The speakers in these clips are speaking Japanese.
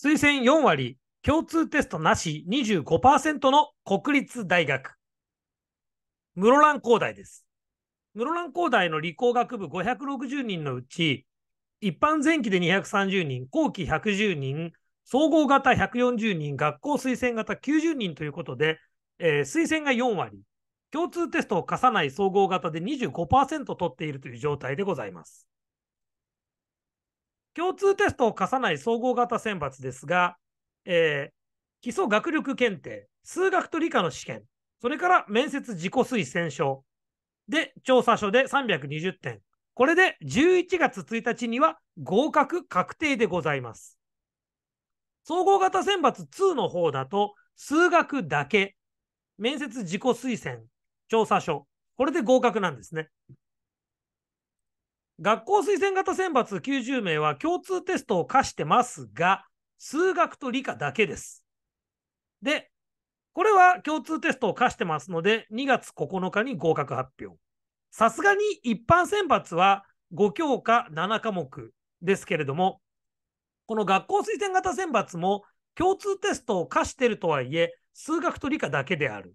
推薦4割、共通テストなし25%の国立大学。室蘭工大です。室蘭工大の理工学部560人のうち、一般前期で230人、後期110人、総合型140人、学校推薦型90人ということで、えー、推薦が4割、共通テストを課さない総合型で25%取っているという状態でございます。共通テストを課さない総合型選抜ですが、えー、基礎学力検定、数学と理科の試験、それから面接自己推薦書で調査書で320点。これで11月1日には合格確定でございます。総合型選抜2の方だと、数学だけ、面接自己推薦、調査書、これで合格なんですね。学校推薦型選抜90名は共通テストを課してますが、数学と理科だけです。で、これは共通テストを課してますので、2月9日に合格発表。さすがに一般選抜は5教科7科目ですけれども、この学校推薦型選抜も共通テストを課してるとはいえ、数学と理科だけである。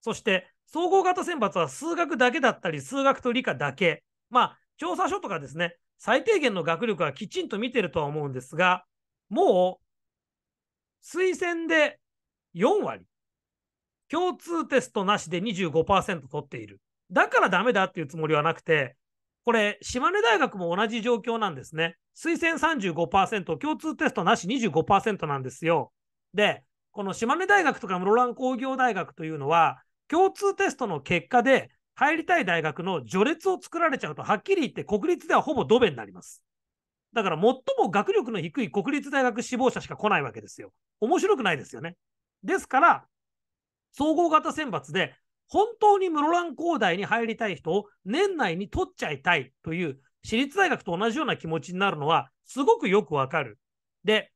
そして、総合型選抜は数学だけだったり、数学と理科だけ。まあ、調査書とかですね、最低限の学力はきちんと見てるとは思うんですが、もう推薦で4割、共通テストなしで25%取っている。だからダメだっていうつもりはなくて、これ、島根大学も同じ状況なんですね。推薦35%、共通テストなし25%なんですよ。で、この島根大学とか室蘭工業大学というのは、共通テストの結果で入りたい大学の序列を作られちゃうと、はっきり言って国立ではほぼドベになります。だから最も学力の低い国立大学志望者しか来ないわけですよ。面白くないですよね。ですから、総合型選抜で本当に室蘭工大に入りたい人を年内に取っちゃいたいという私立大学と同じような気持ちになるのはすごくよくわかる。で、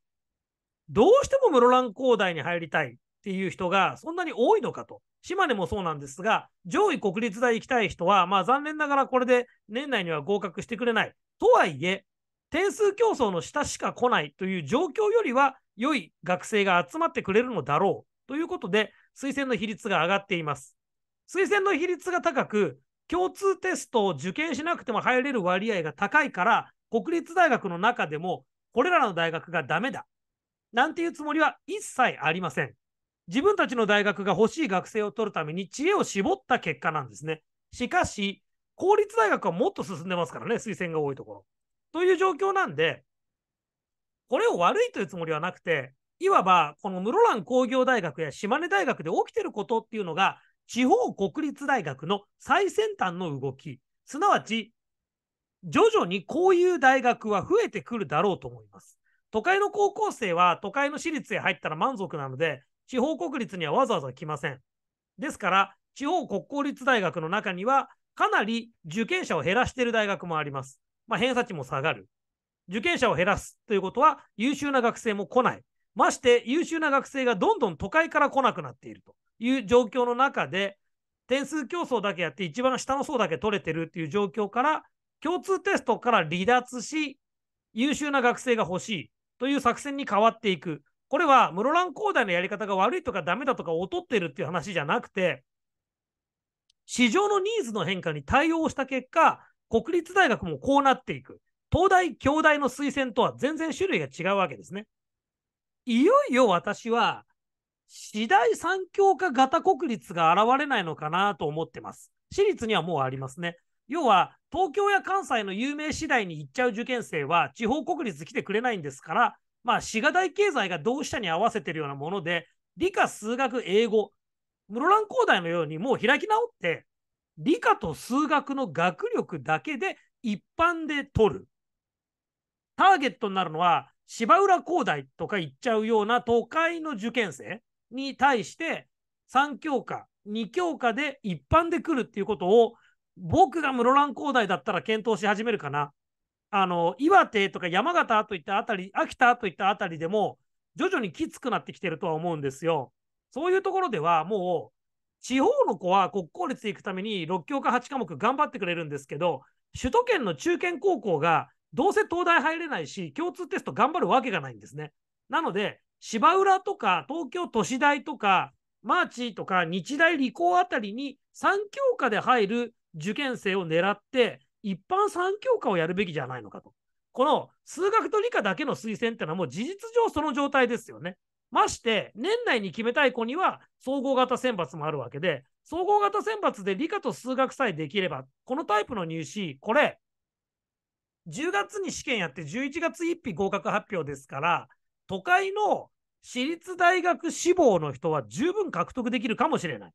どうしても室蘭工大に入りたいっていう人がそんなに多いのかと。島根もそうなんですが、上位国立大行きたい人は、まあ、残念ながらこれで年内には合格してくれない。とはいえ、点数競争の下しか来ないという状況よりは、良い学生が集まってくれるのだろうということで、推薦の比率が上がっています。推薦の比率が高く、共通テストを受験しなくても入れる割合が高いから、国立大学の中でも、これらの大学がダメだ。なんていうつもりは一切ありません。自分たちの大学が欲しい学生を取るために知恵を絞った結果なんですね。しかし、公立大学はもっと進んでますからね、推薦が多いところ。という状況なんで、これを悪いというつもりはなくて、いわばこの室蘭工業大学や島根大学で起きてることっていうのが、地方国立大学の最先端の動き、すなわち、徐々にこういう大学は増えてくるだろうと思います。都会の高校生は都会の私立へ入ったら満足なので、地方国立にはわざわざ来ません。ですから、地方国公立大学の中には、かなり受験者を減らしている大学もあります。まあ、偏差値も下がる。受験者を減らすということは、優秀な学生も来ない。まして優秀な学生がどんどん都会から来なくなっているという状況の中で、点数競争だけやって一番下の層だけ取れてるっていう状況から、共通テストから離脱し、優秀な学生が欲しいという作戦に変わっていく。これは室蘭高大のやり方が悪いとかダメだとか劣ってるっていう話じゃなくて、市場のニーズの変化に対応した結果、国立大学もこうなっていく。東大、京大の推薦とは全然種類が違うわけですね。いよいよ私は、次第三教科型国立が現れないのかなと思ってます。私立にはもうありますね。要は、東京や関西の有名次第に行っちゃう受験生は、地方国立来てくれないんですから、まあ、滋賀大経済が同志社に合わせてるようなもので、理科、数学、英語、室蘭工大のようにもう開き直って、理科と数学の学力だけで一般で取る。ターゲットになるのは、芝浦工大とか言っちゃうような都会の受験生に対して、3教科、2教科で一般で来るっていうことを、僕が室蘭工大だったら検討し始めるかな。あの岩手とか山形といったあたり、秋田といったあたりでも、徐々にきつくなってきてるとは思うんですよ。そういうところでは、もう、地方の子は国公立で行くために6教科8科目頑張ってくれるんですけど、首都圏の中堅高校がどうせ東大入れないし、共通テスト頑張るわけがないんですね。なので、芝浦とか東京都市大とか、マーチとか日大理工あたりに3教科で入る受験生を狙って、一般三教科をやるべきじゃないのかと。この数学と理科だけの推薦ってのはもう事実上その状態ですよね。まして、年内に決めたい子には総合型選抜もあるわけで、総合型選抜で理科と数学さえできれば、このタイプの入試、これ、10月に試験やって11月1日合格発表ですから、都会の私立大学志望の人は十分獲得できるかもしれない。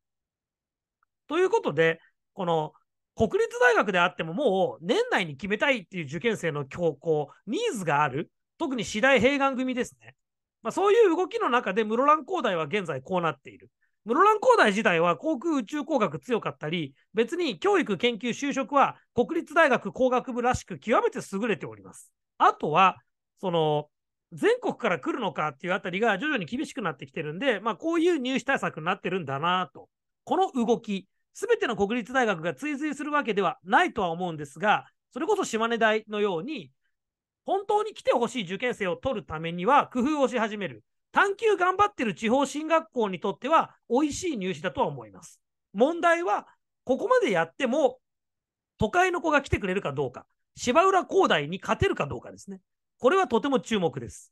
ということで、この国立大学であってももう年内に決めたいっていう受験生の強行、ニーズがある、特に次第併願組ですね。まあ、そういう動きの中で室蘭工大は現在こうなっている。室蘭工大自体は航空宇宙工学強かったり、別に教育研究就職は国立大学工学部らしく極めて優れております。あとは、その、全国から来るのかっていうあたりが徐々に厳しくなってきてるんで、まあ、こういう入試対策になってるんだなと。この動き、全ての国立大学が追随するわけではないとは思うんですが、それこそ島根大のように、本当に来てほしい受験生を取るためには工夫をし始める。探究頑張ってる地方進学校にとっては美味しい入試だとは思います。問題は、ここまでやっても都会の子が来てくれるかどうか、芝浦工大に勝てるかどうかですね。これはとても注目です。